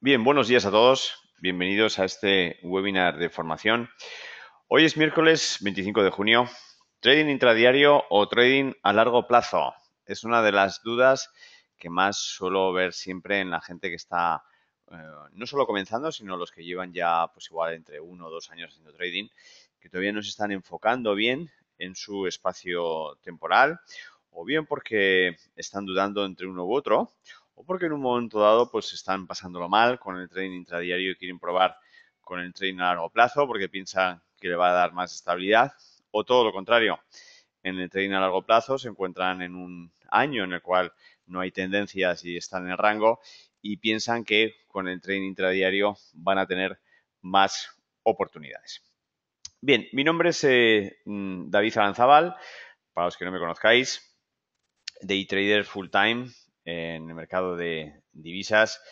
Bien, buenos días a todos. Bienvenidos a este webinar de formación. Hoy es miércoles 25 de junio. Trading intradiario o trading a largo plazo. Es una de las dudas que más suelo ver siempre en la gente que está eh, no solo comenzando, sino los que llevan ya pues igual entre uno o dos años haciendo trading, que todavía no se están enfocando bien en su espacio temporal, o bien porque están dudando entre uno u otro, o porque en un momento dado pues están pasándolo mal con el trading intradiario y quieren probar con el trading a largo plazo porque piensan que le va a dar más estabilidad o todo lo contrario. En el trading a largo plazo se encuentran en un año en el cual no hay tendencias y están en el rango y piensan que con el trading intradiario van a tener más oportunidades. Bien, mi nombre es eh, mm, David Aranzabal, para los que no me conozcáis, de e-trader full time, en el mercado de divisas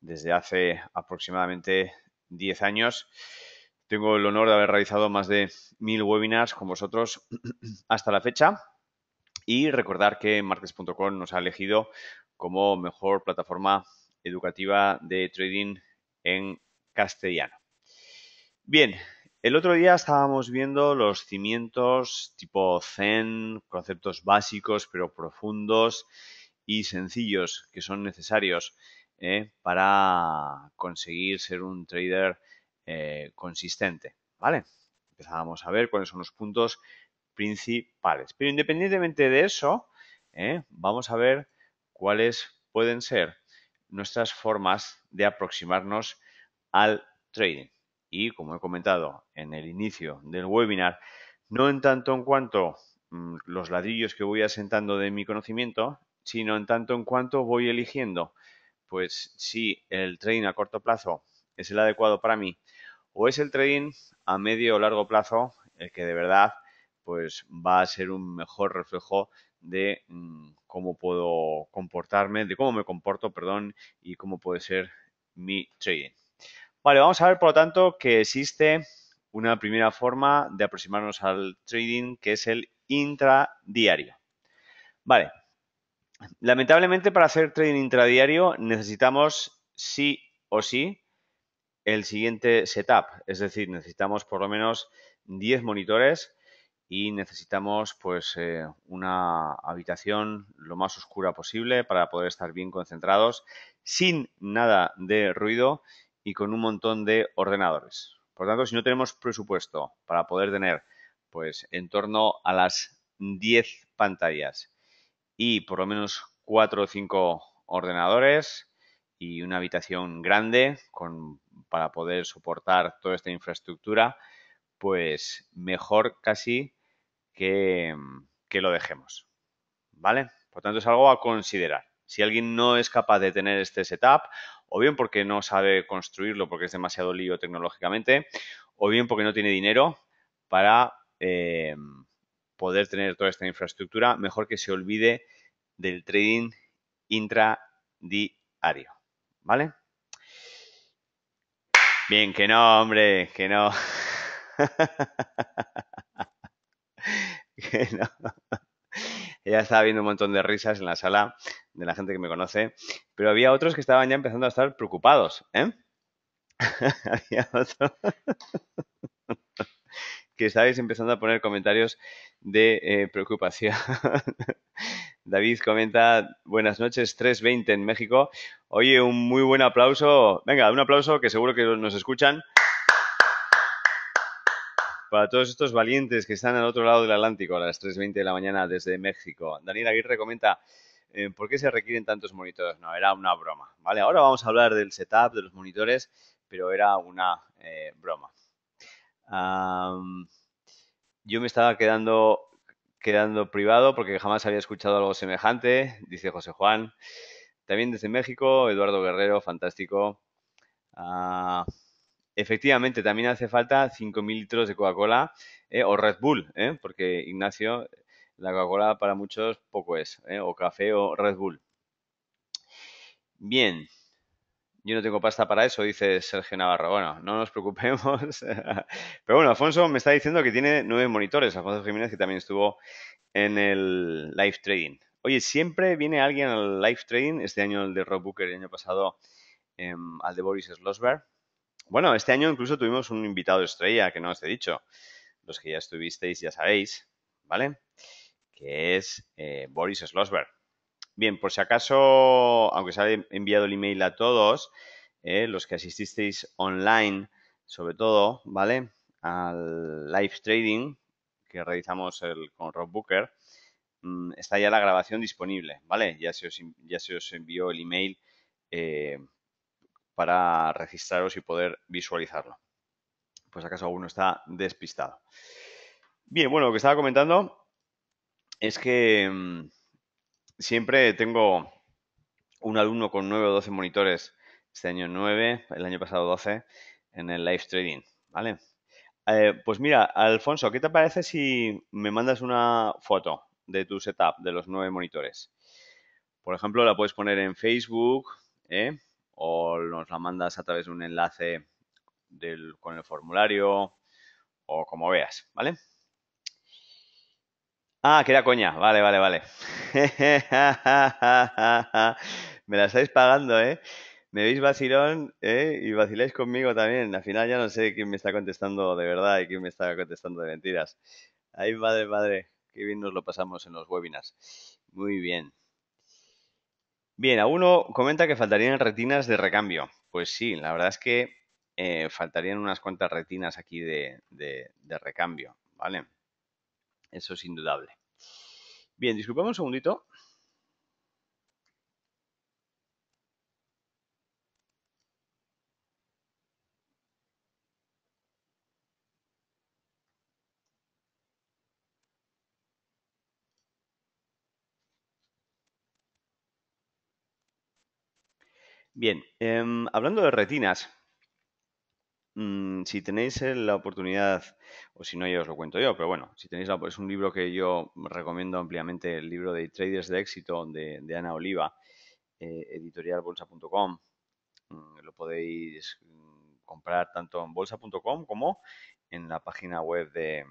desde hace aproximadamente 10 años. Tengo el honor de haber realizado más de mil webinars con vosotros hasta la fecha y recordar que markets.com nos ha elegido como mejor plataforma educativa de trading en castellano. Bien, el otro día estábamos viendo los cimientos tipo Zen, conceptos básicos pero profundos y sencillos que son necesarios eh, para conseguir ser un trader eh, consistente. ¿Vale? Empezábamos a ver cuáles son los puntos principales. Pero independientemente de eso, eh, vamos a ver cuáles pueden ser nuestras formas de aproximarnos al trading. Y como he comentado en el inicio del webinar, no en tanto en cuanto mm, los ladrillos que voy asentando de mi conocimiento, sino en tanto en cuanto voy eligiendo, pues si el trading a corto plazo es el adecuado para mí o es el trading a medio o largo plazo el que de verdad pues va a ser un mejor reflejo de mm, cómo puedo comportarme, de cómo me comporto, perdón, y cómo puede ser mi trading. Vale, vamos a ver por lo tanto que existe una primera forma de aproximarnos al trading que es el intradiario. Vale, Lamentablemente, para hacer trading intradiario necesitamos sí o sí el siguiente setup. Es decir, necesitamos por lo menos 10 monitores y necesitamos pues eh, una habitación lo más oscura posible para poder estar bien concentrados sin nada de ruido y con un montón de ordenadores. Por tanto, si no tenemos presupuesto para poder tener pues en torno a las 10 pantallas y por lo menos cuatro o cinco ordenadores y una habitación grande con, para poder soportar toda esta infraestructura, pues mejor casi que, que lo dejemos. ¿Vale? Por tanto, es algo a considerar. Si alguien no es capaz de tener este setup, o bien porque no sabe construirlo porque es demasiado lío tecnológicamente, o bien porque no tiene dinero para eh, poder tener toda esta infraestructura, mejor que se olvide del trading intradiario. ¿Vale? Bien, que no, hombre, que no. que no. Ya estaba viendo un montón de risas en la sala de la gente que me conoce, pero había otros que estaban ya empezando a estar preocupados, ¿eh? había otros que estáis empezando a poner comentarios de eh, preocupación. David comenta, buenas noches, 3.20 en México. Oye, un muy buen aplauso. Venga, un aplauso que seguro que nos escuchan. Para todos estos valientes que están al otro lado del Atlántico a las 3.20 de la mañana desde México. Daniel Aguirre comenta, eh, ¿por qué se requieren tantos monitores? No, era una broma. Vale, ahora vamos a hablar del setup, de los monitores, pero era una eh, broma yo me estaba quedando, quedando privado porque jamás había escuchado algo semejante, dice José Juan. También desde México, Eduardo Guerrero, fantástico. Ah, efectivamente, también hace falta 5.000 litros de Coca-Cola eh, o Red Bull, eh, porque Ignacio, la Coca-Cola para muchos poco es, eh, o café o Red Bull. Bien, yo no tengo pasta para eso, dice Sergio Navarro. Bueno, no nos preocupemos. Pero bueno, Alfonso me está diciendo que tiene nueve monitores. Alfonso Jiménez, que también estuvo en el live trading. Oye, siempre viene alguien al live trading. Este año el de Rob Booker, el año pasado em, al de Boris Slosberg. Bueno, este año incluso tuvimos un invitado estrella, que no os he dicho. Los que ya estuvisteis ya sabéis, ¿vale? Que es eh, Boris Slosberg. Bien, por si acaso, aunque se ha enviado el email a todos, eh, los que asististeis online, sobre todo, ¿vale? Al live trading que realizamos el, con Rob Booker, mm, está ya la grabación disponible, ¿vale? Ya se os, ya se os envió el email eh, para registraros y poder visualizarlo. Pues acaso alguno está despistado. Bien, bueno, lo que estaba comentando es que... Mm, siempre tengo un alumno con 9 o 12 monitores, este año nueve, el año pasado 12, en el live trading, ¿vale? Eh, pues mira, Alfonso, ¿qué te parece si me mandas una foto de tu setup, de los nueve monitores? Por ejemplo, la puedes poner en Facebook ¿eh? o nos la mandas a través de un enlace con el formulario o como veas, ¿vale? Ah, que era coña. Vale, vale, vale. Me la estáis pagando, ¿eh? Me veis vacilón, ¿eh? Y vaciláis conmigo también. Al final ya no sé quién me está contestando de verdad y quién me está contestando de mentiras. Ay, madre, madre. Qué bien nos lo pasamos en los webinars. Muy bien. Bien, a comenta que faltarían retinas de recambio. Pues sí, la verdad es que eh, faltarían unas cuantas retinas aquí de recambio, ¿vale? Eso es indudable. Bien, disculpame un segundito. Bien, em, hablando de retinas, Mm, si tenéis eh, la oportunidad, o si no, ya os lo cuento yo, pero bueno, si tenéis es un libro que yo recomiendo ampliamente, el libro de Traders de Éxito de, Ana Oliva, eh, bolsa.com mm, lo podéis mm, comprar tanto en bolsa.com como en la página web de,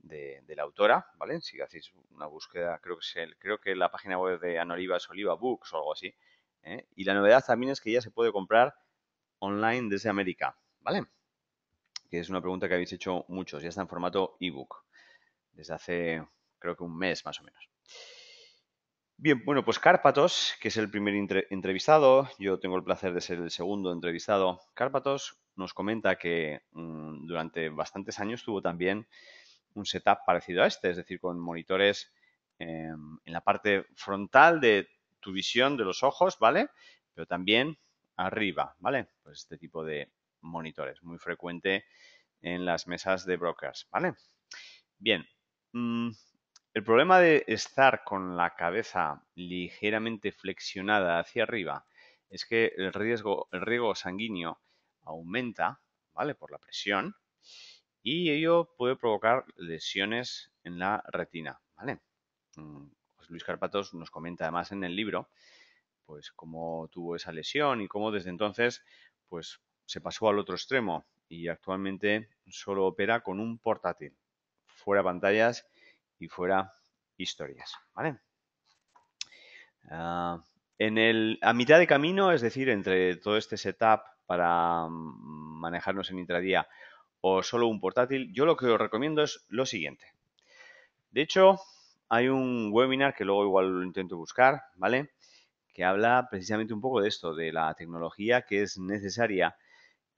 de, la autora, ¿vale? Si hacéis una búsqueda, creo que, es el, creo que la página web de Ana Oliva es Oliva Books o algo así. ¿eh? Y la novedad también es que ya se puede comprar online desde América. ¿vale? Que es una pregunta que habéis hecho muchos, ya está en formato ebook, desde hace creo que un mes más o menos. Bien, bueno, pues Cárpatos, que es el primer entrevistado, yo tengo el placer de ser el segundo entrevistado. Cárpatos nos comenta que mm, durante bastantes años tuvo también un setup parecido a este, es decir, con monitores em, en la parte frontal de tu visión de los ojos, ¿vale? Pero también arriba, ¿vale? Pues este tipo de, monitores, muy frecuente en las mesas de brokers, ¿vale? Bien, mm, el problema de estar con la cabeza ligeramente flexionada hacia arriba es que el riesgo, el riego sanguíneo aumenta, ¿vale? Por la presión y ello puede provocar lesiones en la retina, ¿vale? Mm, pues Luis Carpatos nos comenta además en el libro, pues cómo tuvo esa lesión y cómo desde entonces, pues se pasó al otro extremo y actualmente solo opera con un portátil, fuera pantallas y fuera historias, ¿vale? Ah, en a mitad de camino, es decir, entre todo este setup para mm, manejarnos en intradía o solo un portátil, yo lo que os recomiendo es lo siguiente. De hecho, hay un webinar que luego igual lo intento buscar, ¿vale? Que habla precisamente un poco de esto, de la tecnología que es necesaria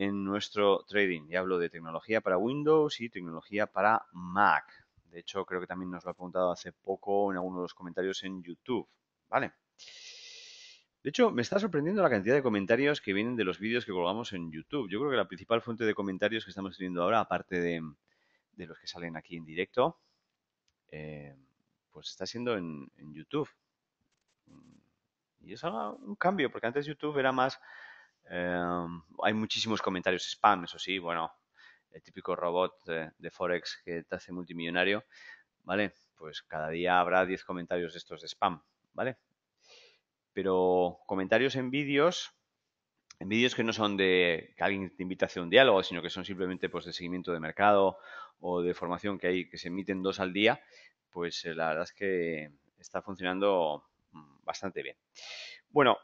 en nuestro trading. Y hablo de tecnología para Windows y tecnología para Mac. De hecho, creo que también nos lo ha preguntado hace poco en alguno de los comentarios en YouTube. ¿Vale? De hecho, me está sorprendiendo la cantidad de comentarios que vienen de los vídeos que colgamos en YouTube. Yo creo que la principal fuente de comentarios que estamos teniendo ahora, aparte de, los que salen aquí en directo, eh, pues está siendo en, YouTube. Y es un cambio, porque antes YouTube era más Em, hay muchísimos comentarios spam, eso sí, bueno, el típico robot de, Forex que te hace multimillonario, ¿vale? Pues cada día habrá 10 comentarios de estos de spam, ¿vale? Pero comentarios en vídeos, en vídeos que no son de que alguien te invita a hacer un diálogo, sino que son simplemente pues, de seguimiento de mercado o de formación que hay, que se emiten dos al día, pues eh, la verdad es que está funcionando mm, bastante bien. Bueno,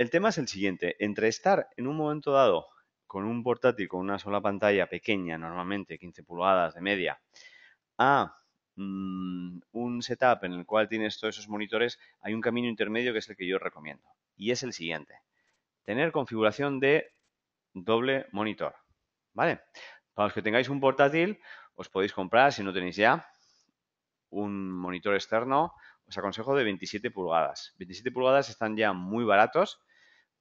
el tema es el siguiente, entre estar en un momento dado con un portátil con una sola pantalla pequeña, normalmente 15 pulgadas de media, a mm, un setup en el cual tienes todos esos monitores, hay un camino intermedio que es el que yo recomiendo. Y es el siguiente, tener configuración de doble monitor. ¿Vale? Para los que tengáis un portátil, os podéis comprar, si no tenéis ya, un monitor externo, os aconsejo de 27 pulgadas. 27 pulgadas están ya muy baratos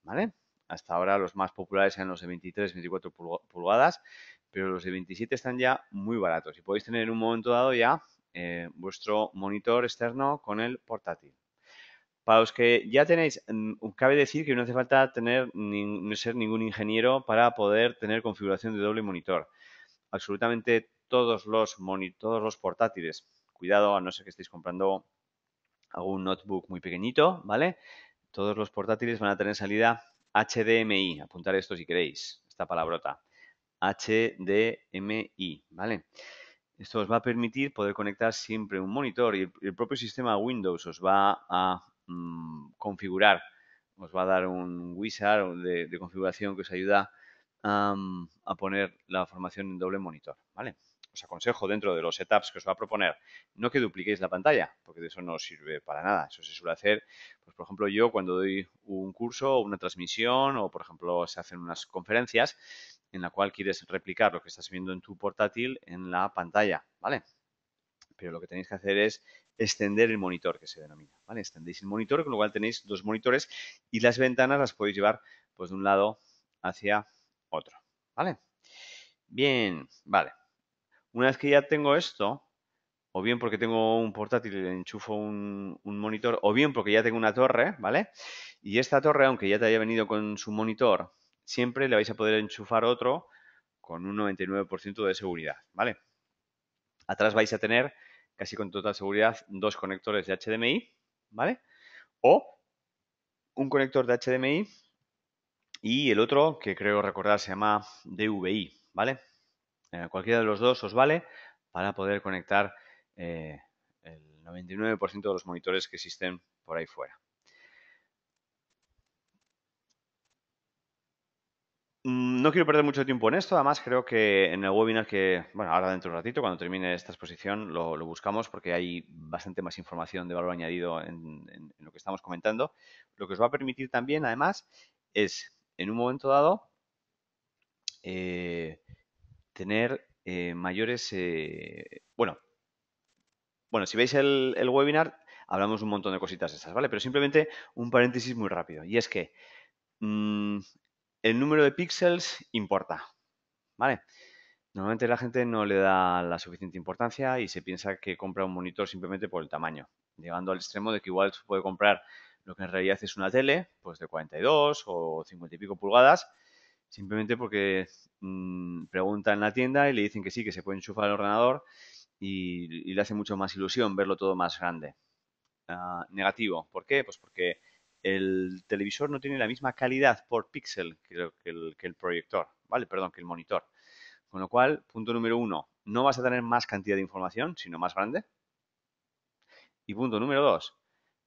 ¿vale? Hasta ahora los más populares sean los de 23, 24 pulgadas, pero los de 27 están ya muy baratos y podéis tener en un momento dado ya eh, vuestro monitor externo con el portátil. Para los que ya tenéis, mm, cabe decir que no hace falta tener ni, ser ningún ingeniero para poder tener configuración de doble monitor. Absolutamente todos los, todos los portátiles, cuidado a no ser que estéis comprando algún notebook muy pequeñito, ¿vale? Todos los portátiles van a tener salida HDMI. Apuntar esto si queréis, esta palabrota. HDMI, ¿vale? Esto os va a permitir poder conectar siempre un monitor y el propio sistema Windows os va a mm, configurar, os va a dar un wizard de, configuración que os ayuda a poner la formación en doble monitor, ¿vale? os aconsejo dentro de los setups que os va a proponer, no que dupliquéis la pantalla, porque de eso no sirve para nada. Eso se suele hacer, pues por ejemplo, yo cuando doy un curso o una transmisión o por ejemplo se hacen unas conferencias en la cual quieres replicar lo que estás viendo en tu portátil en la pantalla, ¿vale? Pero lo que tenéis que hacer es extender el monitor que se denomina, ¿vale? Extendéis el monitor, con lo cual tenéis dos monitores y las ventanas las podéis llevar pues de un lado hacia otro, ¿vale? Bien, vale. Una vez que ya tengo esto, o bien porque tengo un portátil y le enchufo un, monitor, o bien porque ya tengo una torre, ¿vale? Y esta torre, aunque ya te haya venido con su monitor, siempre le vais a poder enchufar otro con un 99% de seguridad, ¿vale? Atrás vais a tener, casi con total seguridad, dos conectores de HDMI, ¿vale? O un conector de HDMI y el otro, que creo recordar, se llama DVI, ¿vale? Eh, cualquiera de los dos os vale para poder conectar eh, el 99% de los monitores que existen por ahí fuera. Mm, no quiero perder mucho tiempo en esto, además creo que en el webinar que, bueno, ahora dentro de un ratito, cuando termine esta exposición, lo, buscamos porque hay bastante más información de valor añadido en, lo que estamos comentando. Lo que os va a permitir también, además, es en un momento dado eh, tener eh, mayores... Eh, bueno, bueno, si veis el, el, webinar, hablamos un montón de cositas esas, ¿vale? Pero simplemente un paréntesis muy rápido. Y es que mm, el número de píxeles importa, ¿vale? Normalmente la gente no le da la suficiente importancia y se piensa que compra un monitor simplemente por el tamaño, llegando al extremo de que igual se puede comprar lo que en realidad es una tele, pues de 42 o 50 y pico pulgadas, simplemente porque mm, preguntan en la tienda y le dicen que sí, que se puede enchufar al ordenador y, le hace mucho más ilusión verlo todo más grande. Ah, negativo, ¿por qué? Pues porque el televisor no tiene la misma calidad por píxel que, el, proyector, ¿vale? Perdón, que el monitor. Con lo cual, punto número uno, no vas a tener más cantidad de información, sino más grande. Y punto número dos,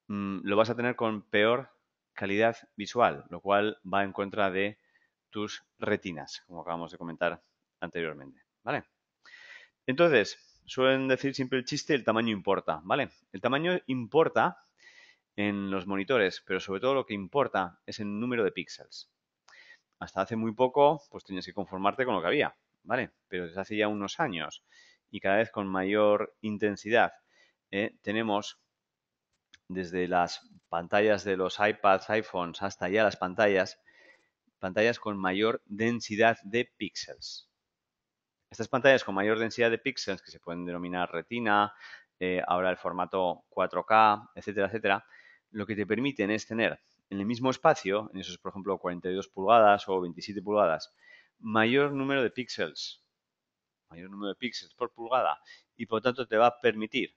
mm, lo vas a tener con peor calidad visual, lo cual va en contra de tus retinas, como acabamos de comentar anteriormente, ¿vale? Entonces, suelen decir siempre el chiste, el tamaño importa, ¿vale? El tamaño importa en los monitores, pero sobre todo lo que importa es el número de píxeles. Hasta hace muy poco, pues tenías que conformarte con lo que había, ¿vale? Pero desde hace ya unos años y cada vez con mayor intensidad, eh, tenemos desde las pantallas de los iPads, iPhones, hasta ya las pantallas pantallas con mayor densidad de píxeles. Estas pantallas con mayor densidad de píxeles, que se pueden denominar retina, eh, ahora el formato 4K, etcétera, etcétera, lo que te permiten es tener en el mismo espacio, en esos por ejemplo 42 pulgadas o 27 pulgadas, mayor número de píxeles, mayor número de píxeles por pulgada y por tanto te va a permitir,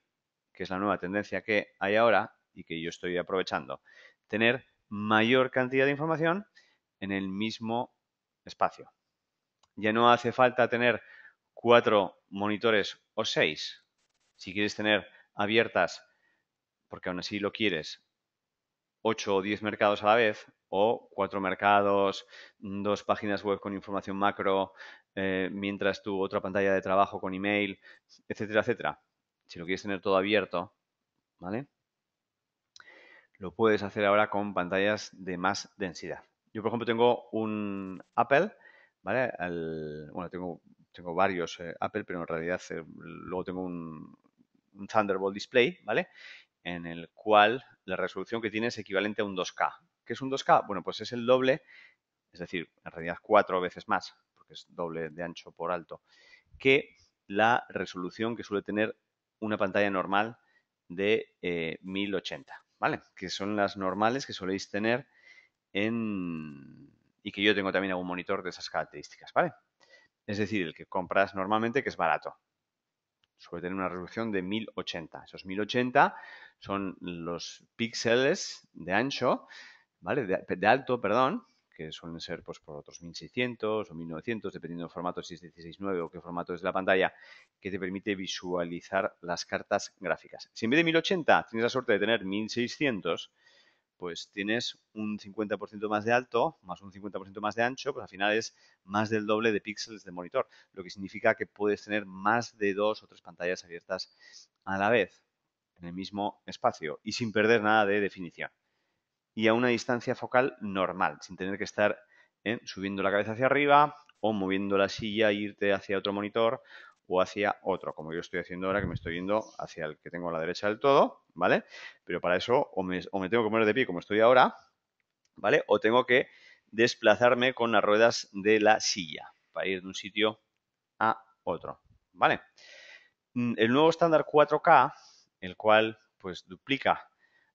que es la nueva tendencia que hay ahora y que yo estoy aprovechando, tener mayor cantidad de información en el mismo espacio. Ya no hace falta tener cuatro monitores o seis. Si quieres tener abiertas, porque aún así lo quieres, ocho o diez mercados a la vez, o cuatro mercados, mm, dos páginas web con información macro, eh, mientras tu otra pantalla de trabajo con email, etcétera, etcétera. Si lo quieres tener todo abierto, ¿vale? Lo puedes hacer ahora con pantallas de más densidad. Yo, por ejemplo, tengo un Apple, ¿vale? bueno, tengo, tengo varios eh, Apple, pero en realidad eh, luego tengo un, Thunderbolt Display, ¿vale? En el cual la resolución que tiene es equivalente a un 2K. ¿Qué es un 2K? Bueno, pues es el doble, es decir, en realidad cuatro veces más, porque es doble de ancho por alto, que la resolución que suele tener una pantalla normal de 1080, eh, ¿vale? Que son las normales que soléis tener y que yo tengo también algún monitor de esas características, ¿vale? Es decir, el que compras normalmente que es barato. Suele tener una resolución de 1080. Esos 1080 son los píxeles de ancho, ¿vale? de, alto, perdón, que suelen ser pues, por otros 1600 o 1900, dependiendo del formato, si es 169 o qué formato es la pantalla, que te permite visualizar las cartas gráficas. Si en vez de 1080 tienes la suerte de tener 1600, pues tienes un 50% más de alto, más un 50% más de ancho, pues al final es más del doble de píxeles de monitor, lo que significa que puedes tener más de dos o tres pantallas abiertas a la vez en el mismo espacio y sin perder nada de definición. Y a una distancia focal normal, sin tener que estar ¿eh? subiendo la cabeza hacia arriba o moviendo la silla e irte hacia otro monitor o hacia otro, como yo estoy haciendo ahora que me estoy yendo hacia el que tengo a la derecha del todo, ¿vale? Pero para eso o me, tengo que mover de pie como estoy ahora, ¿vale? O tengo que desplazarme con las ruedas de la silla para ir de un sitio a otro, ¿vale? Mm, el nuevo estándar 4K, el cual pues duplica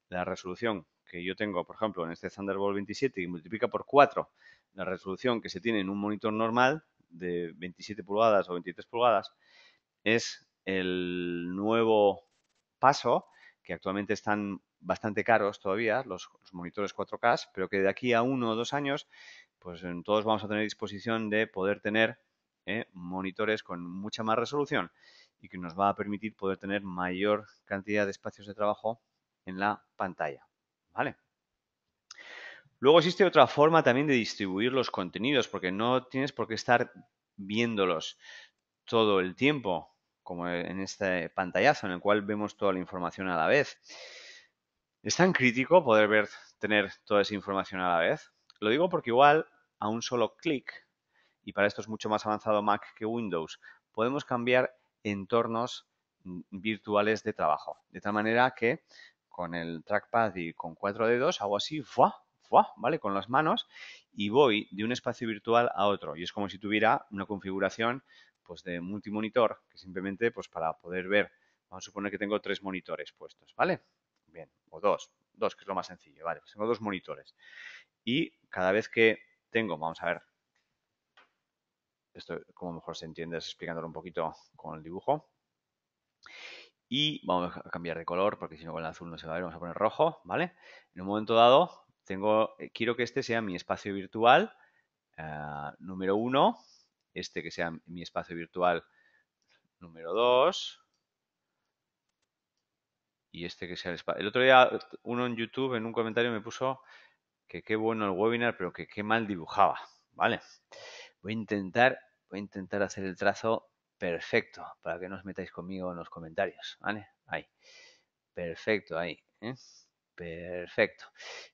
la resolución que yo tengo, por ejemplo, en este Thunderbolt 27 y multiplica por 4 la resolución que se tiene en un monitor normal, de 27 pulgadas o 23 pulgadas es el nuevo paso que actualmente están bastante caros todavía, los, monitores 4K, pero que de aquí a uno o dos años, pues todos vamos a tener disposición de poder tener eh, monitores con mucha más resolución y que nos va a permitir poder tener mayor cantidad de espacios de trabajo en la pantalla. ¿Vale? Luego existe otra forma también de distribuir los contenidos, porque no tienes por qué estar viéndolos todo el tiempo, como e, en este pantallazo en el cual vemos toda la información a la vez. ¿Es tan crítico poder ver, tener toda esa información a la vez? Lo digo porque igual a un solo clic, y para esto es mucho más avanzado Mac que Windows, podemos cambiar entornos mm, virtuales de trabajo. De tal manera que con el trackpad y con cuatro dedos hago así, ¡fuah! ¿vale? Con las manos y voy de un espacio virtual a otro. Y es como si tuviera una configuración pues de multimonitor, que simplemente pues para poder ver, vamos a suponer que tengo tres monitores puestos, ¿vale? Bien, o dos, dos que es lo más sencillo, ¿vale? Pues tengo dos monitores. Y cada vez que tengo, vamos a ver, esto como mejor se entiende es explicándolo un poquito con el dibujo. Y vamos a cambiar de color porque si no con el azul no se va a ver, vamos a poner rojo, ¿vale? En un momento dado eh, quiero que este sea mi espacio virtual ah, número uno, este que sea mi espacio virtual número dos y este que sea el espacio. El otro día eh, uno en YouTube en un comentario me puso que qué bueno el webinar, pero que qué mal dibujaba, ¿vale? Voy a intentar, voy a intentar hacer el trazo perfecto para que no os metáis conmigo en los comentarios, ¿vale? Ahí. Perfecto, ahí. ¿eh? Perfecto.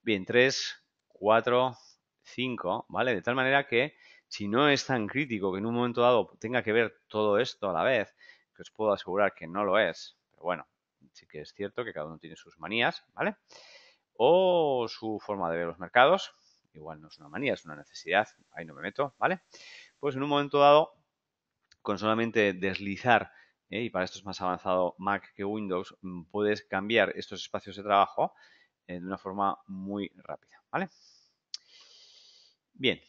Bien, 3, 4, 5, ¿vale? De tal manera que si no es tan crítico que en un momento dado tenga que ver todo esto a la vez, que os puedo asegurar que no lo es, pero bueno, sí que es cierto que cada uno tiene sus manías, ¿vale? O su forma de ver los mercados, igual no es una manía, es una necesidad, ahí no me meto, ¿vale? Pues en un momento dado, con solamente deslizar, ¿eh? y para esto es más avanzado Mac que Windows, mm, puedes cambiar estos espacios de trabajo eh, de una forma muy rápida, ¿vale? Bien.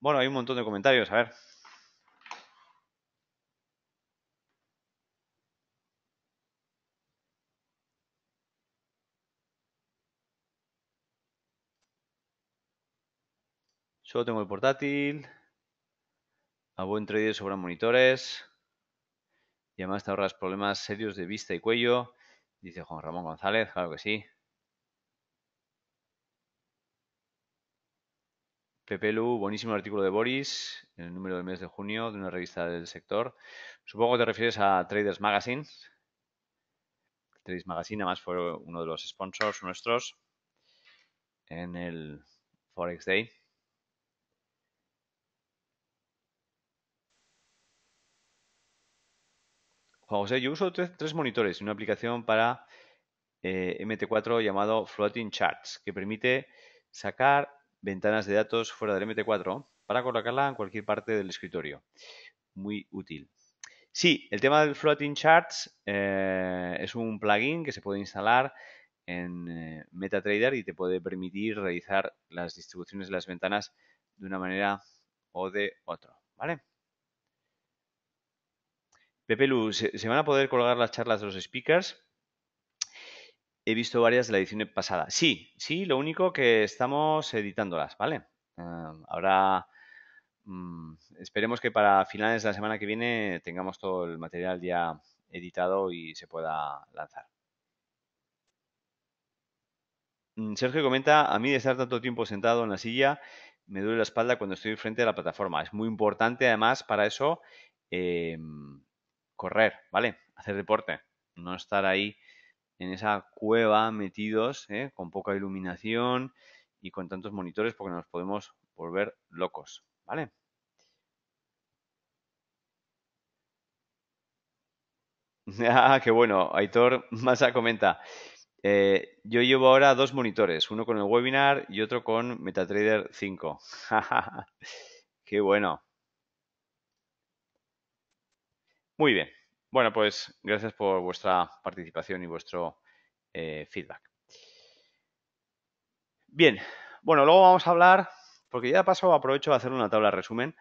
Bueno, hay un montón de comentarios, a ver. Solo tengo el portátil. A buen trader sobran monitores. Y además te ahorras problemas serios de vista y cuello. Dice Juan Ramón González, claro que sí. Pepe Lu, buenísimo artículo de Boris, en el número del mes de junio de una revista del sector. Supongo que te refieres a Traders Magazine. Traders Magazine, además, fue uno de los sponsors nuestros en el Forex Day. José, yo uso tres, monitores y una aplicación para eh, MT4 llamado Floating Charts, que permite sacar ventanas de datos fuera del MT4 para colocarla en cualquier parte del escritorio. Muy útil. Sí, el tema del Floating Charts eh, es un plugin que se puede instalar en eh, MetaTrader y te puede permitir realizar las distribuciones de las ventanas de una manera o de otra. ¿Vale? Pepe ¿se, ¿se van a poder colgar las charlas de los speakers? He visto varias de la edición pasada. Sí, sí, lo único que estamos editándolas, ¿vale? Em, ahora mm, esperemos que para finales de la semana que viene tengamos todo el material ya editado y se pueda lanzar. Mm, Sergio comenta, a mí de estar tanto tiempo sentado en la silla me duele la espalda cuando estoy frente a la plataforma. Es muy importante además para eso em, correr, ¿vale? Hacer deporte, no estar ahí en esa cueva metidos, ¿eh? con poca iluminación y con tantos monitores porque nos podemos volver locos, ¿vale? Ah, qué bueno. Aitor Massa comenta. Eh, yo llevo ahora dos monitores, uno con el webinar y otro con MetaTrader 5. qué bueno. Muy bien. Bueno, pues gracias por vuestra participación y vuestro eh, feedback. Bien, bueno, luego vamos a hablar, porque ya de paso aprovecho de hacer una tabla resumen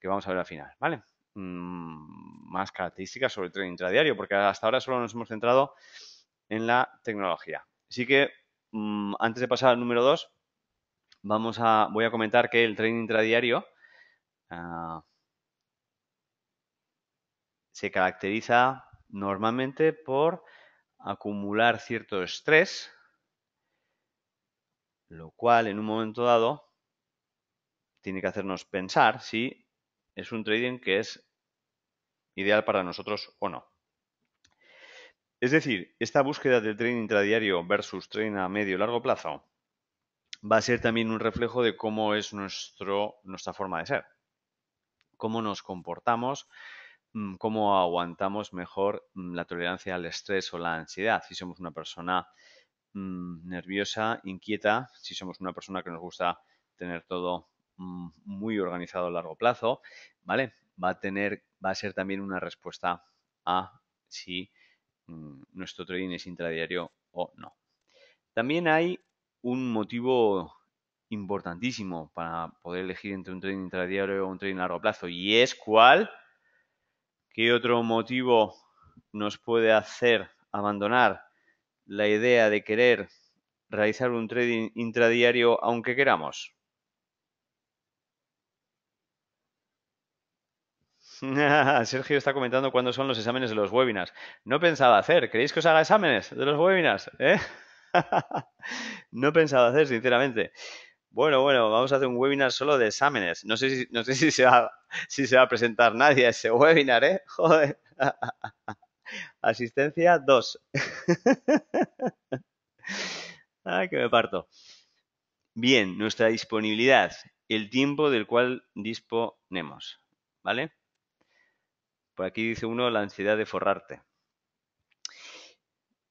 que vamos a ver al final, ¿vale? Mm, más características sobre el tren intradiario, porque hasta ahora solo nos hemos centrado en la tecnología. Así que mm, antes de pasar al número 2, vamos a, voy a comentar que el tren intradiario, ah, se caracteriza normalmente por acumular cierto estrés, lo cual en un momento dado tiene que hacernos pensar si es un trading que es ideal para nosotros o no. Es decir, esta búsqueda del trading intradiario versus trading a medio y largo plazo va a ser también un reflejo de cómo es nuestro, nuestra forma de ser, cómo nos comportamos Mm, cómo aguantamos mejor mm, la tolerancia al estrés o la ansiedad. Si somos una persona mm, nerviosa, inquieta, si somos una persona que nos gusta tener todo muy organizado a largo plazo, ¿vale? Va a tener, va a ser también una respuesta a si nuestro trading es intradiario o no. También hay un motivo importantísimo para poder elegir entre un trading intradiario o un trading a largo plazo y es cuál ¿Qué otro motivo nos puede hacer abandonar la idea de querer realizar un trading intradiario aunque queramos? Sergio está comentando cuándo son los exámenes de los webinars. No pensaba hacer. ¿Creéis que os haga exámenes de los webinars? ¿Eh? no pensaba hacer, sinceramente. Bueno, bueno, vamos a hacer un webinar solo de exámenes. No sé si, sé si, se, va, a presentar nadie a ese webinar, ¿eh? Joder. Asistencia 2. Ah, que me parto. Bien, nuestra disponibilidad, el tiempo del cual disponemos, ¿vale? Por aquí dice uno la ansiedad de forrarte.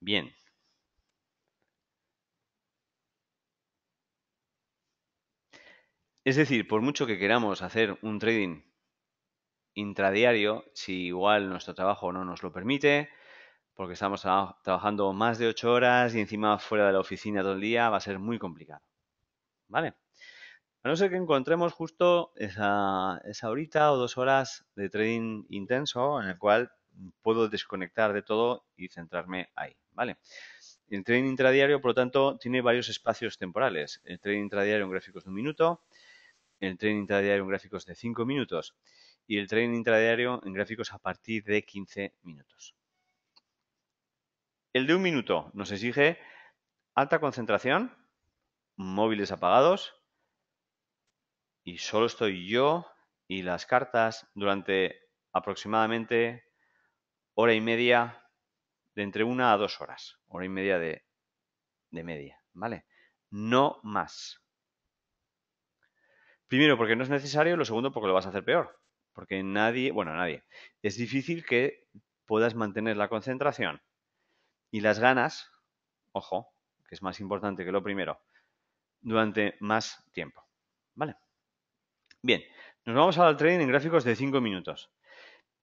Bien, Es decir, por mucho que queramos hacer un trading intradiario, si igual nuestro trabajo no nos lo permite, porque estamos trabajando más de 8 horas y encima fuera de la oficina todo el día, va a ser muy complicado. ¿Vale? A no ser que encontremos justo esa, esa horita o dos horas de trading intenso en el cual puedo desconectar de todo y centrarme ahí. ¿Vale? El trading intradiario, por lo tanto, tiene varios espacios temporales. El trading intradiario en gráficos de un minuto, el trading intradiario en gráficos de 5 minutos y el trading intradiario en gráficos a partir de 15 minutos. El de un minuto nos exige alta concentración, móviles apagados y solo estoy yo y las cartas durante aproximadamente hora y media, de entre una a dos horas, hora y media de, de media, ¿vale? No más. Primero, porque no es necesario, lo segundo, porque lo vas a hacer peor. Porque nadie, bueno, nadie. Es difícil que puedas mantener la concentración y las ganas, ojo, que es más importante que lo primero, durante más tiempo. ¿Vale? Bien, nos vamos al trading en gráficos de 5 minutos.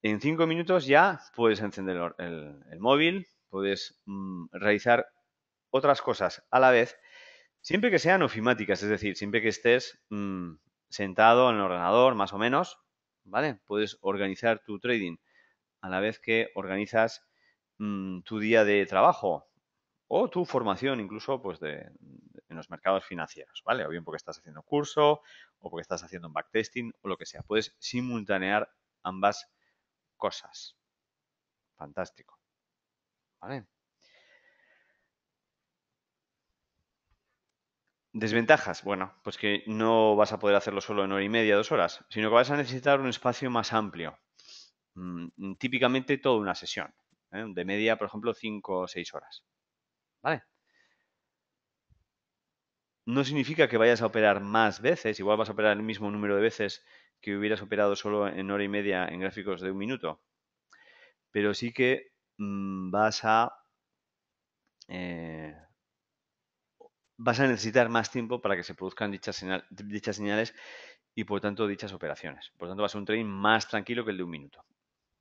En 5 minutos ya puedes encender el, móvil, puedes mm, realizar otras cosas a la vez, siempre que sean ofimáticas, es decir, siempre que estés mm, sentado en el ordenador, más o menos, ¿vale? Puedes organizar tu trading a la vez que organizas mm, tu día de trabajo o tu formación incluso pues de, en los mercados financieros, ¿vale? O bien porque estás haciendo un curso o porque estás haciendo un backtesting o lo que sea. Puedes simultanear ambas cosas. Fantástico. ¿Vale? Desventajas. Bueno, pues que no vas a poder hacerlo solo en hora y media, dos horas, sino que vas a necesitar un espacio más amplio. Mm, típicamente toda una sesión. ¿eh? De media, por ejemplo, cinco o seis horas. ¿Vale? No significa que vayas a operar más veces, igual vas a operar el mismo número de veces que hubieras operado solo en hora y media en gráficos de un minuto. Pero sí que mm, vas a eh, vas a necesitar más tiempo para que se produzcan dichas, señales y por tanto dichas operaciones. Por lo tanto va a ser un trading más tranquilo que el de un minuto.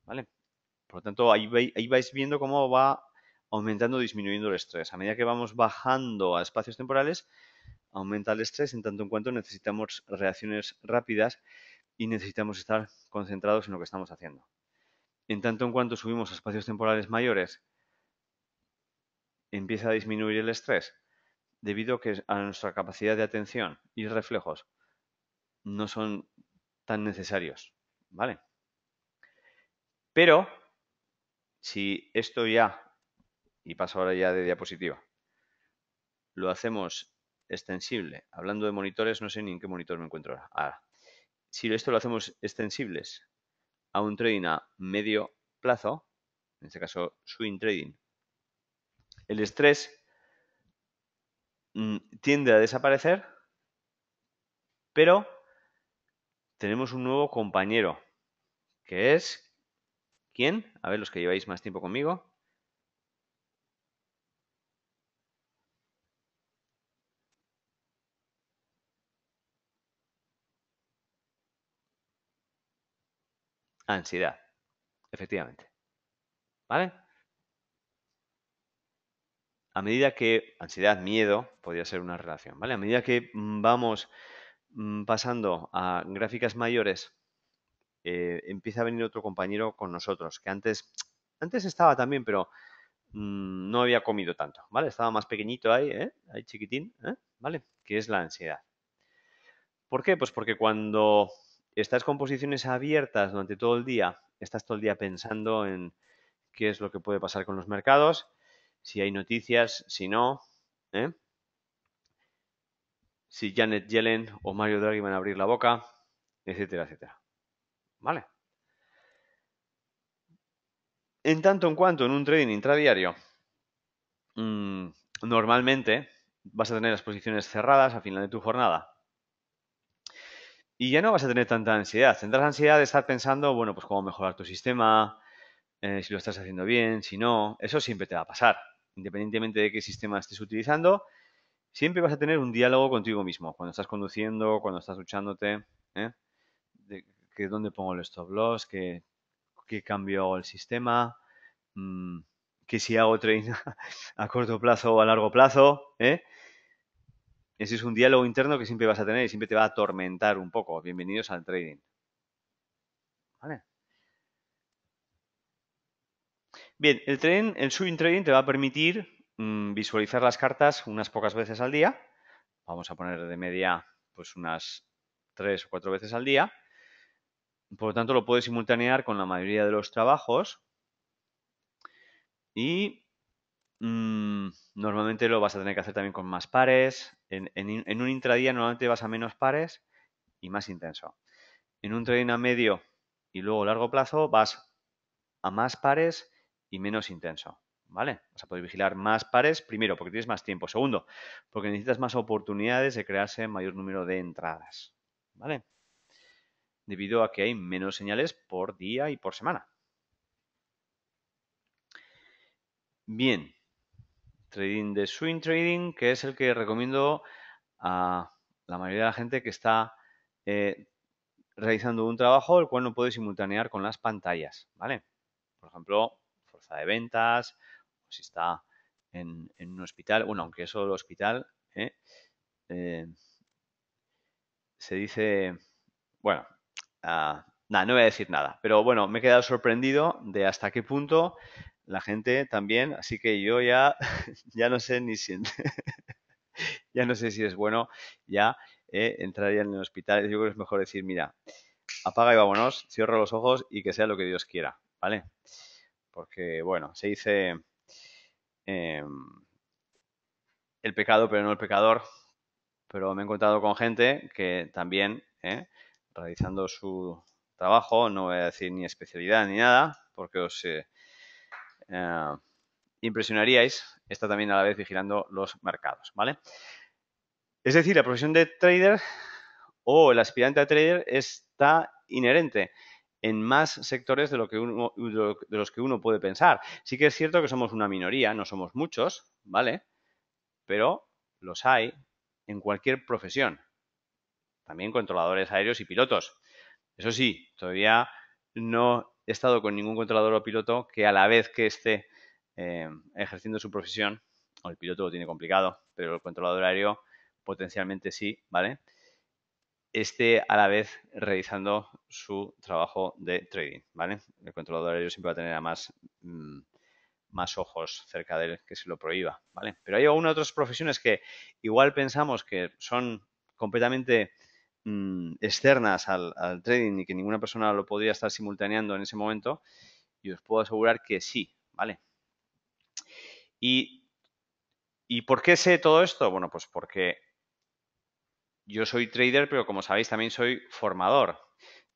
¿Vale? Por lo tanto, ahí, ahí vais viendo cómo va aumentando o disminuyendo el estrés. A medida que vamos bajando a espacios temporales, aumenta el estrés en tanto en cuanto necesitamos reacciones rápidas y necesitamos estar concentrados en lo que estamos haciendo. En tanto en cuanto subimos a espacios temporales mayores, empieza a disminuir el estrés debido a que a nuestra capacidad de atención y reflejos no son tan necesarios, ¿vale? Pero si esto ya, y paso ahora ya de diapositiva, lo hacemos extensible, hablando de monitores, no sé ni en qué monitor me encuentro ahora. si esto lo hacemos extensibles a un trading a medio plazo, en este caso swing trading, el estrés Mm, tiende a desaparecer, pero tenemos un nuevo compañero, que es... ¿Quién? A ver, los que lleváis más tiempo conmigo. Ansiedad, efectivamente. ¿Vale? a medida que ansiedad, miedo, podría ser una relación, ¿vale? A medida que mm, vamos mm, pasando a gráficas mayores, eh, empieza a venir otro compañero con nosotros, que antes, antes estaba también, pero mm, no había comido tanto, ¿vale? Estaba más pequeñito ahí, ¿eh? Ahí chiquitín, ¿eh? ¿vale? Que es la ansiedad. ¿Por qué? Pues porque cuando estás con posiciones abiertas durante todo el día, estás todo el día pensando en qué es lo que puede pasar con los mercados, si hay noticias, si no, ¿eh? si Janet Yellen o Mario Draghi van a abrir la boca, etcétera, etcétera. ¿Vale? En tanto en cuanto en un trading intradiario, mm, normalmente vas a tener las posiciones cerradas a final de tu jornada. Y ya no vas a tener tanta ansiedad. Tendrás ansiedad de estar pensando, bueno, pues cómo mejorar tu sistema, eh, si lo estás haciendo bien, si no, eso siempre te va a pasar. Independientemente de qué sistema estés utilizando, siempre vas a tener un diálogo contigo mismo, cuando estás conduciendo, cuando estás luchándote, ¿eh? de, que dónde pongo el stop loss, que, cambio el sistema, mm, que si hago trading a corto plazo o a largo plazo, ¿eh? Ese es un diálogo interno que siempre vas a tener y siempre te va a atormentar un poco. Bienvenidos al trading. ¿Vale? Bien, el, tren, el swing trading te va a permitir mm, visualizar las cartas unas pocas veces al día. Vamos a poner de media pues unas tres o cuatro veces al día. Por lo tanto, lo puedes simultanear con la mayoría de los trabajos. Y mm, normalmente lo vas a tener que hacer también con más pares. En, un intradía normalmente vas a menos pares y más intenso. En un trading a medio y luego largo plazo vas a más pares y menos intenso. ¿Vale? O sea, poder vigilar más pares, primero, porque tienes más tiempo. Segundo, porque necesitas más oportunidades de crearse mayor número de entradas. ¿Vale? Debido a que hay menos señales por día y por semana. Bien. Trading de swing trading, que es el que recomiendo a la mayoría de la gente que está eh, realizando un trabajo el cual no puede simultanear con las pantallas, ¿vale? Por ejemplo, de ventas, o si está en, en un hospital, bueno, aunque eso el hospital ¿eh? Eh, se dice, bueno, ah, nada, no voy a decir nada, pero bueno, me he quedado sorprendido de hasta qué punto la gente también, así que yo ya, ya no sé ni si, ya no sé si es bueno ya eh, entraría en el hospital. Yo creo que es mejor decir, mira, apaga y vámonos, cierra los ojos y que sea lo que Dios quiera, ¿vale? porque, bueno, se dice eh, el pecado, pero no el pecador. Pero me he encontrado con gente que también, eh, realizando su trabajo, no voy a decir ni especialidad ni nada, porque os eh, impresionaríais, está también a la vez vigilando los mercados, ¿vale? Es decir, la profesión de trader o el aspirante a trader está inherente en más sectores de, lo que de los que uno puede pensar. Sí que es cierto que somos una minoría, no somos muchos, ¿vale? Pero los hay en cualquier profesión. También controladores aéreos y pilotos. Eso sí, todavía no he estado con ningún controlador o piloto que a la vez que esté eh, ejerciendo su profesión, o el piloto lo tiene complicado, pero el controlador aéreo potencialmente sí, ¿vale? esté a la vez realizando su trabajo de trading, ¿vale? El controlador siempre va a tener a más, mm, más ojos cerca de él que se lo prohíba, ¿vale? Pero hay algunas otras profesiones que igual pensamos que son completamente mm, externas al, trading y que ninguna persona lo podría estar simultaneando en ese momento y os puedo asegurar que sí, ¿vale? Y ¿Y por qué sé todo esto? Bueno, pues porque yo soy trader, pero como sabéis también soy formador.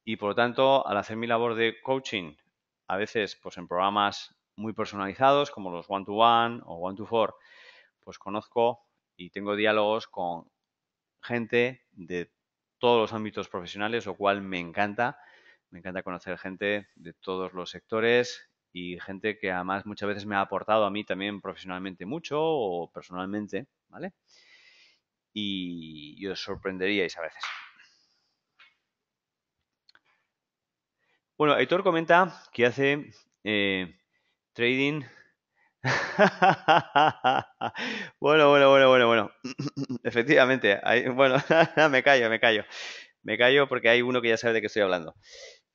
Y por lo tanto, al hacer mi labor de coaching, a veces pues en programas muy personalizados como los one-to-one o one-to-four, pues conozco y tengo diálogos con gente de todos los ámbitos profesionales, lo cual me encanta. Me encanta conocer gente de todos los sectores y gente que además muchas veces me ha aportado a mí también profesionalmente mucho o personalmente, ¿vale? y, os sorprenderíais a veces. Bueno, Héctor comenta que hace eh, trading. bueno, bueno, bueno, bueno, bueno. Efectivamente, bueno, me callo, me callo. Me callo porque hay uno que ya sabe de qué estoy hablando.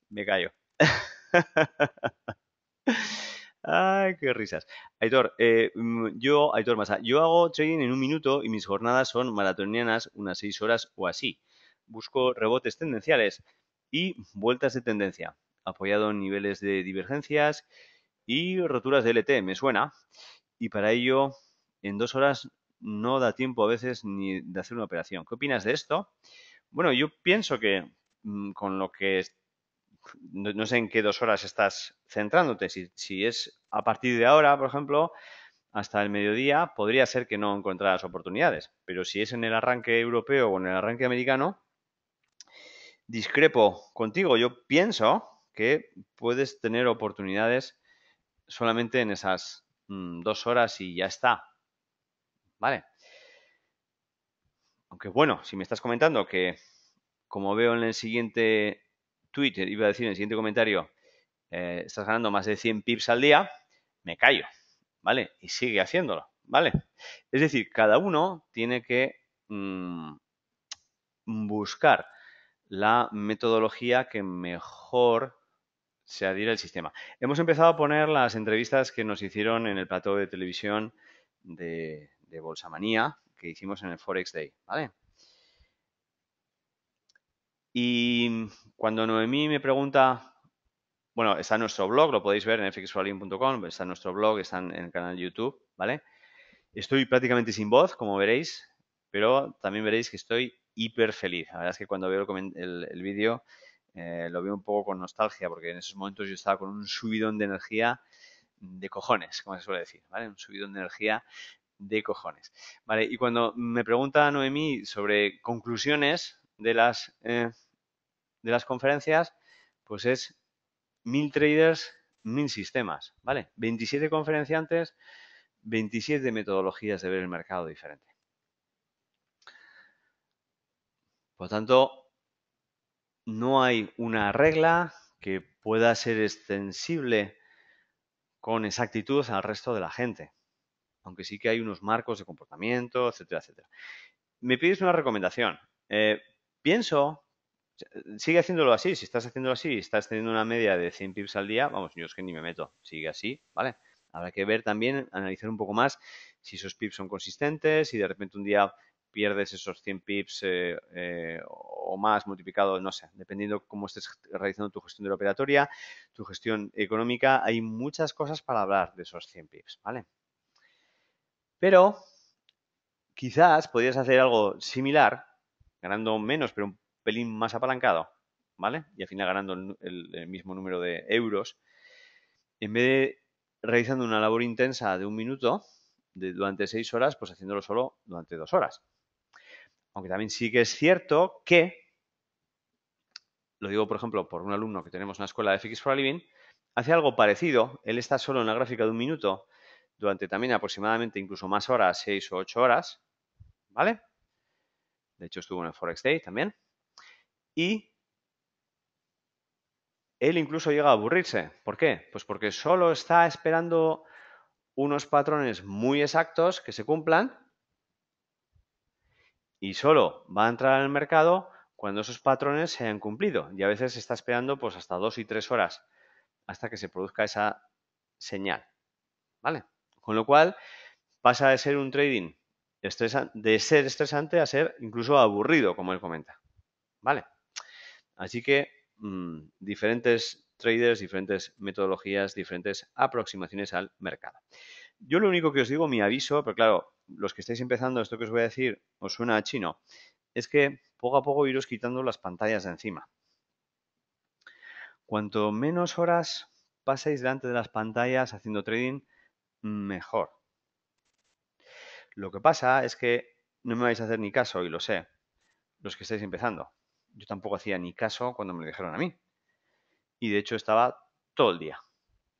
Me callo. Ay, qué risas. Aitor, eh, mm, yo, Aitor yo hago trading en un minuto y mis jornadas son maratonianas, unas seis horas o así. Busco rebotes tendenciales y vueltas de tendencia, apoyado en niveles de divergencias y roturas de LT, me suena. Y para ello, en dos horas no da tiempo a veces ni de hacer una operación. ¿Qué opinas de esto? Bueno, yo pienso que mm, con lo que no, sé en qué dos horas estás centrándote. Si, es a partir de ahora, por ejemplo, hasta el mediodía, podría ser que no encontraras oportunidades. Pero si es en el arranque europeo o en el arranque americano, discrepo contigo. Yo pienso que puedes tener oportunidades solamente en esas mm, dos horas y ya está. ¿Vale? Aunque bueno, si me estás comentando que, como veo en el siguiente Twitter iba a decir en el siguiente comentario, eh, estás ganando más de 100 pips al día, me callo, ¿vale? Y sigue haciéndolo, ¿vale? Es decir, cada uno tiene que mm, buscar la metodología que mejor se adhiera al sistema. Hemos empezado a poner las entrevistas que nos hicieron en el plató de televisión de, de Bolsa Manía que hicimos en el Forex Day, ¿vale? Y mm, cuando Noemí me pregunta, bueno, está en nuestro blog, lo podéis ver en Com, está en nuestro blog, está en el canal de YouTube, ¿vale? Estoy prácticamente sin voz, como veréis, pero también veréis que estoy hiper feliz. La verdad es que cuando veo el, vídeo eh, lo veo un poco con nostalgia, porque en esos momentos yo estaba con un subidón de energía de cojones, como se suele decir, ¿vale? Un subidón de energía de cojones. Vale, y cuando me pregunta Noemí sobre conclusiones, de las, eh, de las conferencias, pues es mil traders, mil sistemas, ¿vale? 27 conferenciantes, 27 metodologías de ver el mercado diferente. Por tanto, no hay una regla que pueda ser extensible con exactitud al resto de la gente, aunque sí que hay unos marcos de comportamiento, etcétera, etcétera. Me pides una recomendación. Eh, pienso, eh, sigue haciéndolo así, si estás haciendo así y estás teniendo una media de 100 pips al día, vamos, yo es que ni me meto, sigue así, ¿vale? Habrá que ver también, analizar un poco más si esos pips son consistentes, si de repente un día pierdes esos 100 pips eh, eh, o más multiplicado, no sé, dependiendo cómo estés realizando tu gestión de la operatoria, tu gestión económica, hay muchas cosas para hablar de esos 100 pips, ¿vale? Pero quizás podrías hacer algo similar ganando menos, pero un pelín más apalancado, ¿vale? Y al final ganando el, mismo número de euros, en vez de realizando una labor intensa de un minuto durante seis horas, pues haciéndolo solo durante dos horas. Aunque también sí que es cierto que, lo digo por ejemplo por un alumno que tenemos en la escuela de FX for Living, hace algo parecido, él está solo en la gráfica de un minuto durante también aproximadamente incluso más horas, seis o ocho horas, ¿vale? De hecho, estuvo en el Forex Day también. Y él incluso llega a aburrirse. ¿Por qué? Pues porque solo está esperando unos patrones muy exactos que se cumplan y solo va a entrar al mercado cuando esos patrones se hayan cumplido. Y a veces está esperando pues hasta dos y tres horas hasta que se produzca esa señal. ¿Vale? Con lo cual pasa de ser un trading de ser estresante a ser incluso aburrido, como él comenta. ¿Vale? Así que mm, diferentes traders, diferentes metodologías, diferentes aproximaciones al mercado. Yo lo único que os digo, mi aviso, pero claro, los que estáis empezando, esto que os voy a decir os suena a chino, es que poco a poco iros quitando las pantallas de encima. Cuanto menos horas paséis delante de las pantallas haciendo trading, mejor. Lo que pasa es que no me vais a hacer ni caso, y lo sé, los que estáis empezando. Yo tampoco hacía ni caso cuando me lo dijeron a mí. Y de hecho estaba todo el día.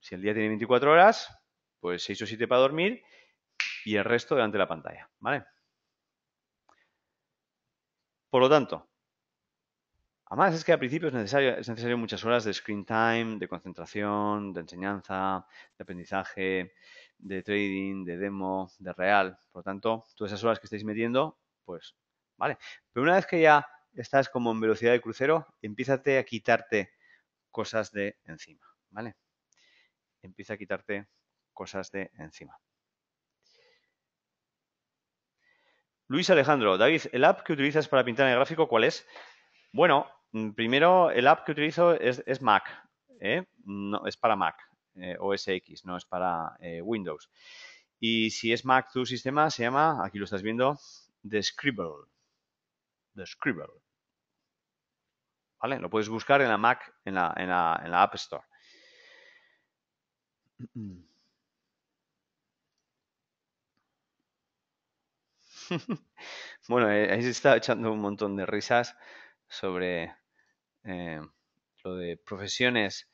Si el día tiene 24 horas, pues 6 o 7 para dormir y el resto delante de la pantalla, ¿vale? Por lo tanto, además es que al principio es necesario, es necesario muchas horas de screen time, de concentración, de enseñanza, de aprendizaje, de trading, de demo, de real. Por lo tanto, todas esas horas que estáis metiendo, pues vale. Pero una vez que ya estás como en velocidad de crucero, Empízate a quitarte cosas de encima, ¿vale? Empieza a quitarte cosas de encima. Luis Alejandro, David, ¿el app que utilizas para pintar en el gráfico cuál es? Bueno, mm, primero, el app que utilizo es, Mac, ¿eh? no, es para Mac. Eh, OS X, no es para eh, Windows. Y si es Mac tu sistema, se llama, aquí lo estás viendo, The Scribble. The Scribble. ¿Vale? Lo puedes buscar en la Mac, en la, App Store. bueno, eh, ahí se está echando un montón de risas sobre lo de profesiones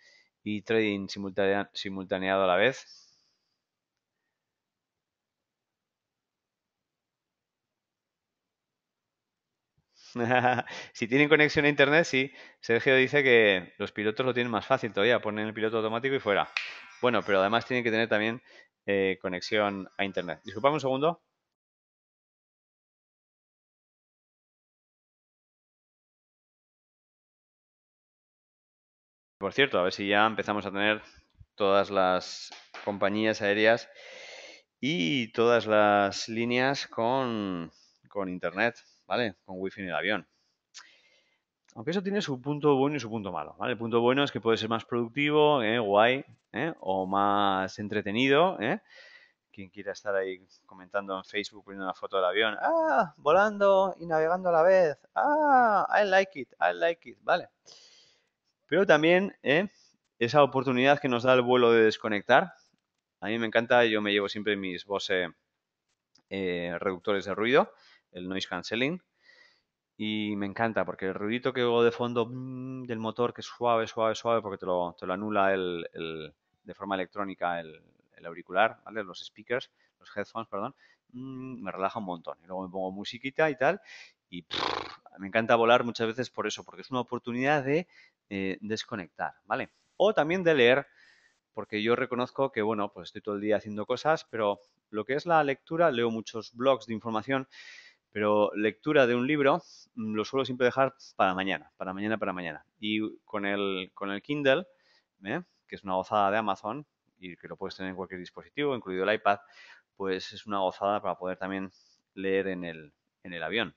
y trading simultaneado a la vez. si tienen conexión a internet, sí. Sergio dice que los pilotos lo tienen más fácil todavía, ponen el piloto automático y fuera. Bueno, pero además tienen que tener también eh, conexión a internet. Disculpame un segundo. Por cierto, a ver si ya empezamos a tener todas las compañías aéreas y todas las líneas con, internet, ¿vale? Con wifi en el avión. Aunque eso tiene su punto bueno y su punto malo, ¿vale? El punto bueno es que puede ser más productivo, ¿eh? guay, ¿eh? o más entretenido, ¿eh? Quien quiera estar ahí comentando en Facebook, poniendo una foto del avión, ¡ah! Volando y navegando a la vez, ¡ah! I like it, I like it, ¿vale? vale pero también ¿eh? esa oportunidad que nos da el vuelo de desconectar. A mí me encanta, yo me llevo siempre mis Bose eh, reductores de ruido, el noise cancelling. Y me encanta porque el ruidito que hago de fondo mm, del motor, que es suave, suave, suave, porque te lo, te lo anula el, de forma electrónica el, auricular, ¿vale? los speakers, los headphones, perdón, mm, me relaja un montón. Y luego me pongo musiquita y tal, y me encanta volar muchas veces por eso, porque es una oportunidad de eh, desconectar, ¿vale? O también de leer, porque yo reconozco que, bueno, pues estoy todo el día haciendo cosas, pero lo que es la lectura, leo muchos blogs de información, pero lectura de un libro mm, lo suelo siempre dejar para mañana, para mañana, para mañana. Y con el, con el Kindle, ¿eh? que es una gozada de Amazon y que lo puedes tener en cualquier dispositivo, incluido el iPad, pues es una gozada para poder también leer en el, en el avión.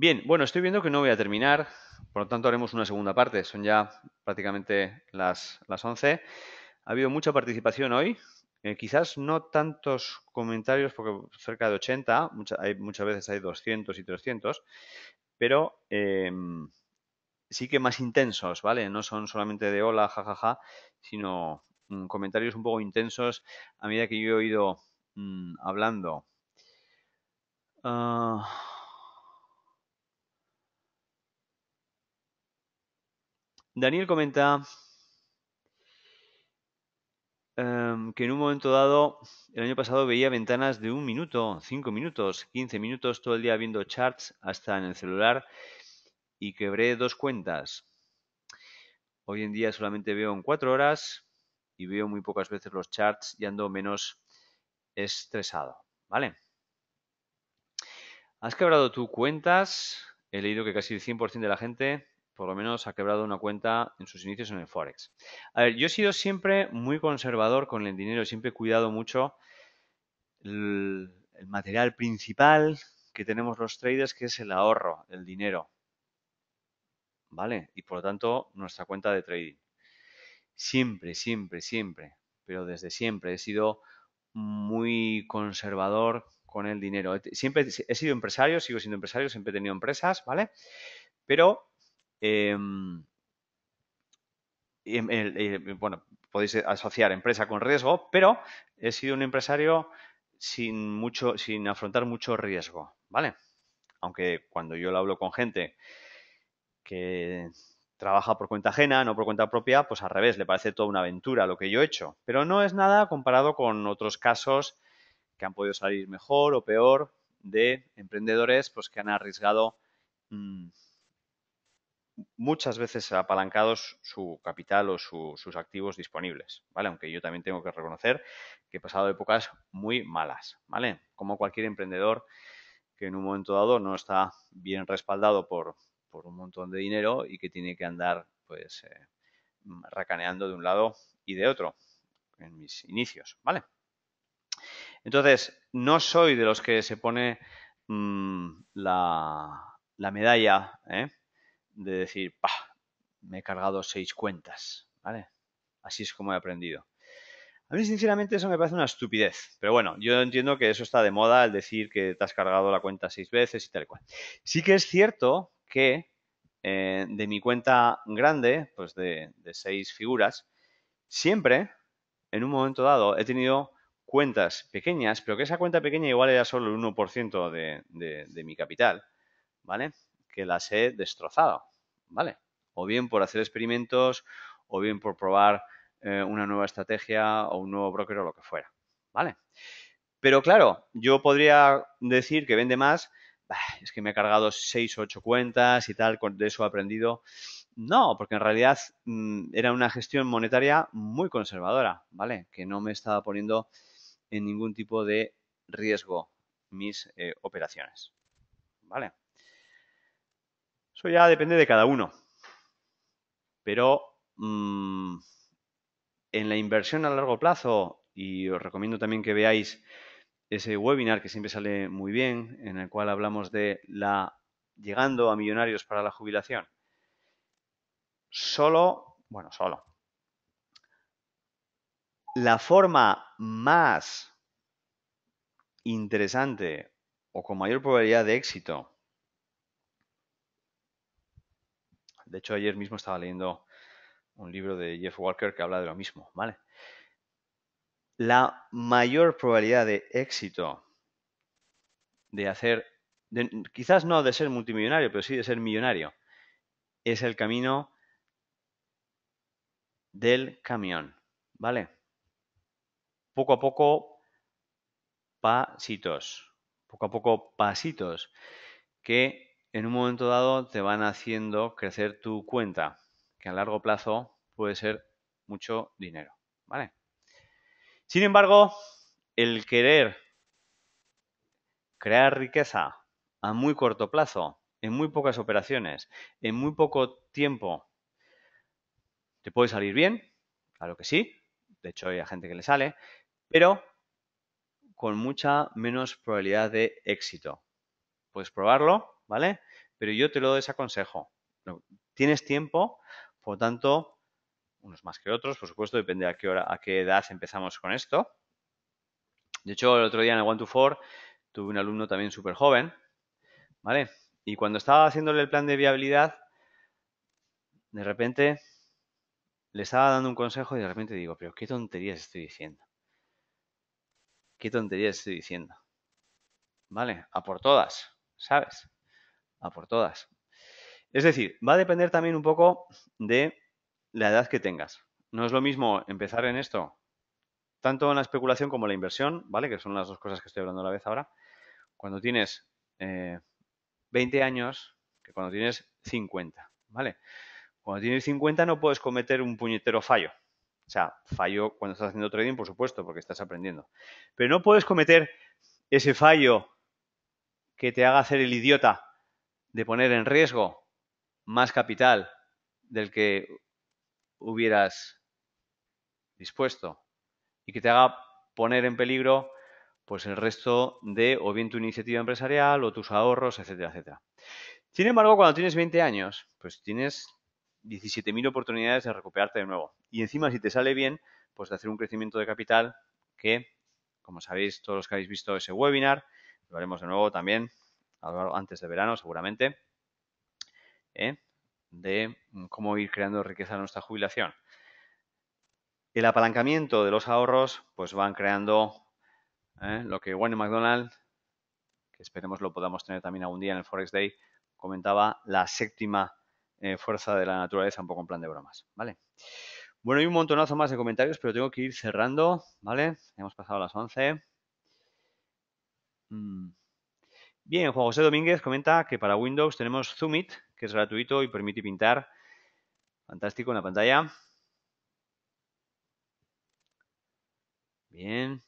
Bien, bueno, estoy viendo que no voy a terminar, por lo tanto haremos una segunda parte, son ya prácticamente las, las 11. Ha habido mucha participación hoy, eh, quizás no tantos comentarios, porque cerca de 80, hay, muchas veces hay 200 y 300, pero eh, sí que más intensos, ¿vale? No son solamente de hola, jajaja, ja, ja, sino mm, comentarios un poco intensos a medida que yo he ido mm, hablando. Ah, Daniel comenta em, que en un momento dado, el año pasado veía ventanas de un minuto, cinco minutos, quince minutos todo el día viendo charts hasta en el celular y quebré dos cuentas. Hoy en día solamente veo en cuatro horas y veo muy pocas veces los charts y ando menos estresado. ¿Vale? ¿Has quebrado tus cuentas? He leído que casi el 100% de la gente por lo menos ha quebrado una cuenta en sus inicios en el Forex. A ver, yo he sido siempre muy conservador con el dinero, siempre he cuidado mucho el, material principal que tenemos los traders, que es el ahorro, el dinero. ¿Vale? Y por lo tanto, nuestra cuenta de trading. Siempre, siempre, siempre, pero desde siempre he sido muy conservador con el dinero. Siempre he sido empresario, sigo siendo empresario, siempre he tenido empresas, ¿vale? Pero Em, em, em, bueno, podéis asociar empresa con riesgo, pero he sido un empresario sin, mucho, sin afrontar mucho riesgo, ¿vale? Aunque cuando yo lo hablo con gente que trabaja por cuenta ajena, no por cuenta propia, pues al revés, le parece toda una aventura lo que yo he hecho. Pero no es nada comparado con otros casos que han podido salir mejor o peor de emprendedores pues que han arriesgado mm, muchas veces apalancados su capital o sus activos disponibles, ¿vale? Aunque yo también tengo que reconocer que he pasado épocas muy malas, ¿vale? Como cualquier emprendedor que en un momento dado no está bien respaldado por, un montón de dinero y que tiene que andar, pues, eh, mm, racaneando de un lado y de otro en mis inicios, ¿vale? Entonces, no soy de los que se pone mm, la, la medalla, ¿eh? de decir, ¡pah! Me he cargado seis cuentas, ¿vale? Así es como he aprendido. A mí, sinceramente, eso me parece una estupidez. Pero bueno, yo entiendo que eso está de moda, el decir que te has cargado la cuenta seis veces y tal cual. Sí que es cierto que eh, de mi cuenta grande, pues de, seis figuras, siempre, en un momento dado, he tenido cuentas pequeñas, pero que esa cuenta pequeña igual era solo el 1% de, de mi capital, ¿vale? que las he destrozado, ¿vale? O bien por hacer experimentos, o bien por probar eh, una nueva estrategia o un nuevo broker o lo que fuera, ¿vale? Pero claro, yo podría decir que vende más, es que me ha cargado 6 o 8 cuentas y tal, de eso he aprendido. No, porque en realidad mm, era una gestión monetaria muy conservadora, ¿vale? Que no me estaba poniendo en ningún tipo de riesgo mis eh, operaciones, ¿vale? Eso ya depende de cada uno. Pero mm, en la inversión a largo plazo, y os recomiendo también que veáis ese webinar que siempre sale muy bien, en el cual hablamos de la llegando a millonarios para la jubilación. Solo, bueno, solo. La forma más interesante o con mayor probabilidad de éxito De hecho, ayer mismo estaba leyendo un libro de Jeff Walker que habla de lo mismo, ¿vale? La mayor probabilidad de éxito de hacer, quizás no de ser multimillonario, pero sí de ser millonario, es el camino del camión, ¿vale? Poco a poco, pasitos, poco a poco, pasitos, que en un momento dado te van haciendo crecer tu cuenta, que a largo plazo puede ser mucho dinero, ¿vale? Sin embargo, el querer crear riqueza a muy corto plazo, en muy pocas operaciones, en muy poco tiempo, te puede salir bien, claro que sí, de hecho hay gente que le sale, pero con mucha menos probabilidad de éxito. Puedes probarlo, ¿vale? Pero yo te lo desaconsejo. Tienes tiempo, por lo tanto, unos más que otros, por supuesto, depende a qué hora, a qué edad empezamos con esto. De hecho, el otro día en el One to Four tuve un alumno también súper joven, ¿vale? Y cuando estaba haciéndole el plan de viabilidad, de repente le estaba dando un consejo y de repente digo, pero qué tonterías estoy diciendo. Qué tonterías estoy diciendo. ¿Vale? A por todas, ¿sabes? a por todas. Es decir, va a depender también un poco de la edad que tengas. No es lo mismo empezar en esto, tanto en la especulación como en la inversión, ¿vale? Que son las dos cosas que estoy hablando a la vez ahora. Cuando tienes 20 eh, años que cuando tienes 50, ¿vale? Cuando tienes 50 no puedes cometer un puñetero fallo. O sea, fallo cuando estás haciendo trading, por supuesto, porque estás aprendiendo. Pero no puedes cometer ese fallo que te haga hacer el idiota de poner en riesgo más capital del que hubieras dispuesto y que te haga poner en peligro pues el resto de o bien tu iniciativa empresarial o tus ahorros, etcétera, etcétera. Sin embargo, cuando tienes 20 años, pues tienes 17.000 oportunidades de recuperarte de nuevo. Y encima, si te sale bien, pues de hacer un crecimiento de capital que, como sabéis todos los que habéis visto ese webinar, lo haremos de nuevo también antes de verano seguramente, ¿eh? de mm, cómo ir creando riqueza en nuestra jubilación. El apalancamiento de los ahorros, pues van creando ¿eh? lo que Wayne McDonald, que esperemos lo podamos tener también algún día en el Forex Day, comentaba la séptima eh, fuerza de la naturaleza, un poco en plan de bromas, ¿vale? Bueno, hay un montonazo más de comentarios, pero tengo que ir cerrando, ¿vale? Hemos pasado a las 11. Bien, Juan José Domínguez comenta que para Windows tenemos Zoomit, que es gratuito y permite pintar. Fantástico en la pantalla. Bien.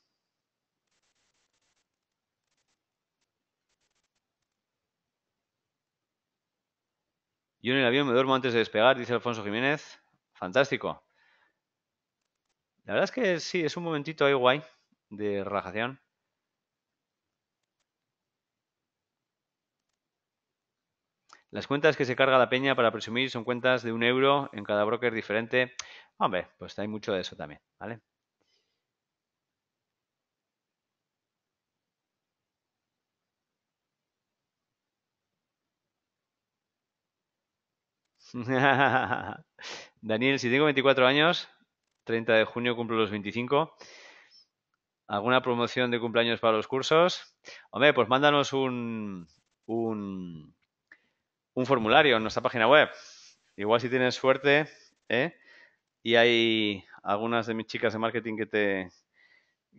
Yo en el avión me duermo antes de despegar, dice Alfonso Jiménez. Fantástico. La verdad es que sí, es un momentito ahí guay de relajación. Las cuentas que se carga la peña para presumir son cuentas de un euro en cada broker diferente. Hombre, pues hay mucho de eso también, ¿vale? Daniel, si tengo 24 años, 30 de junio cumplo los 25. ¿Alguna promoción de cumpleaños para los cursos? Hombre, pues mándanos un, un, un formulario en nuestra página web. Igual si tienes suerte, ¿eh? y hay algunas de mis chicas de marketing que te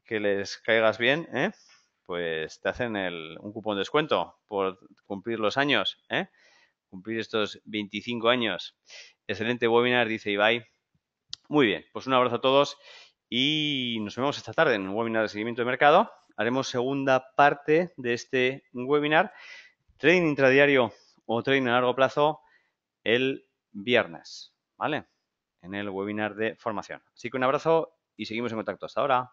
que les caigas bien, ¿eh? pues te hacen el, un cupón de descuento por cumplir los años, ¿eh? cumplir estos 25 años. Excelente webinar, dice Ibai. Muy bien, pues un abrazo a todos y nos vemos esta tarde en un webinar de seguimiento de mercado. Haremos segunda parte de este webinar. Trading intradiario o trading a largo plazo el viernes, ¿vale? En el webinar de formación. Así que un abrazo y seguimos en contacto. Hasta ahora.